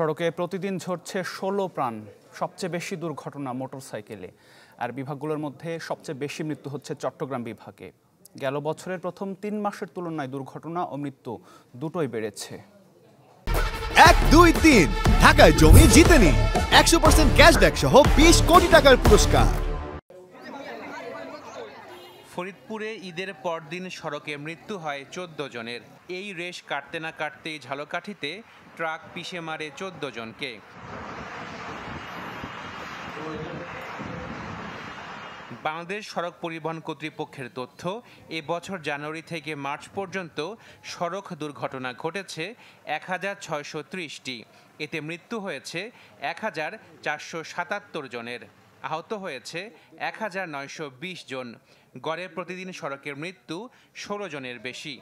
সড়কে প্রতিদিন ঝরছে ষোলো প্রাণ সবচেয়ে বেশি দুর্ঘটনা মোটরসাইকেলে আর বিভাগগুলোর মধ্যে সবচেয়ে বেশি মৃত্যু হচ্ছে চট্টগ্রাম বিভাগে গেল বছরের প্রথম তিন মাসের তুলনায় দুর্ঘটনা ও মৃত্যু দুটোই বেড়েছে এক দুই তিন ঢাকায় জমি জিতেনি একশো পার্সেন্ট ক্যাশব্যাক সহ বিশ কোটি টাকার পুরস্কার ফরিদপুরে ঈদের পরদিন সড়কে মৃত্যু হয় চোদ্দ জনের এই রেশ কাটতে না কাটতেই ঝালকাঠিতে ট্রাক পিষে মারে চোদ্দ জনকে বাংলাদেশ সড়ক পরিবহন কর্তৃপক্ষের তথ্য এবছর জানুয়ারি থেকে মার্চ পর্যন্ত সড়ক দুর্ঘটনা ঘটেছে এক হাজার ছয়শো ত্রিশটি এতে মৃত্যু হয়েছে এক হাজার চারশো সাতাত্তর জনের আহত হয়েছে এক হাজার নয়শো বিশ জন গড়ে প্রতিদিন সড়কের মৃত্যু ষোলো জনের বেশি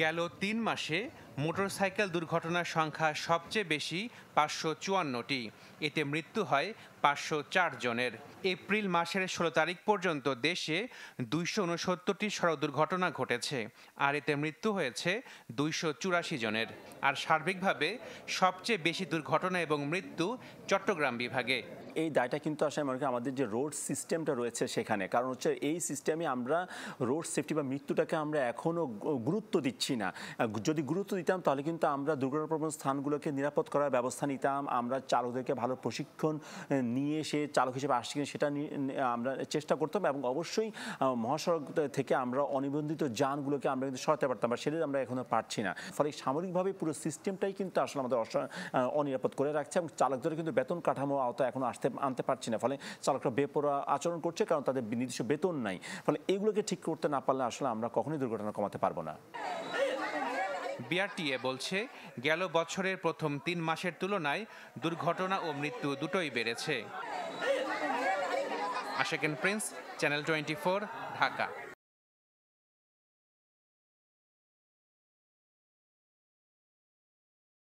গেল তিন মাসে মোটরসাইকেল দুর্ঘটনার সংখ্যা সবচেয়ে বেশি পাঁচশো চুয়ান্নটি এতে মৃত্যু হয় পাঁচশো জনের এপ্রিল মাসের ষোলো তারিখ পর্যন্ত দেশে দুইশো উনসত্তরটি সড়ক দুর্ঘটনা ঘটেছে আর এতে মৃত্যু হয়েছে দুইশো চুরাশি জনের আর সার্বিকভাবে সবচেয়ে বেশি দুর্ঘটনা এবং মৃত্যু চট্টগ্রাম বিভাগে এই দায়টা কিন্তু আসলে মনে করি আমাদের যে রোড সিস্টেমটা রয়েছে সেখানে কারণ হচ্ছে এই সিস্টেমে আমরা রোড সেফটি বা মৃত্যুটাকে আমরা এখনও গুরুত্ব দিচ্ছি না যদি গুরুত্ব নিতাম তাহলে কিন্তু আমরা দুর্ঘটনাপ্রবণ স্থানগুলোকে নিরাপদ করার ব্যবস্থা নিতাম আমরা চালকদেরকে ভালো প্রশিক্ষণ নিয়ে সে চালক হিসেবে আসছে কিনা সেটা আমরা চেষ্টা করতাম এবং অবশ্যই মহাসড়ক থেকে আমরা অনিবন্ধিত যানগুলোকে আমরা কিন্তু সরাতে পারতাম বা সেটা আমরা এখনও পারছি না ফলে সামরিকভাবে পুরো সিস্টেমটাই কিন্তু আসলে আমাদের অনিরাপদ করে রাখছে এবং চালকদের কিন্তু বেতন কাঠামো আওতায় এখনও আসতে আনতে পারছি না ফলে চালকরা বেপরা আচরণ করছে কারণ তাদের নির্দিষ্ট বেতন নাই ফলে এগুলোকে ঠিক করতে না পারলে আসলে আমরা কখনোই দুর্ঘটনা কমাতে পারবো না বিআরটিএ বলছে গেল বছরের প্রথম তিন মাসের তুলনায় দুর্ঘটনা ও মৃত্যু দুটোই বেড়েছে আশেকেন প্রিন্স চ্যানেল টোয়েন্টি ঢাকা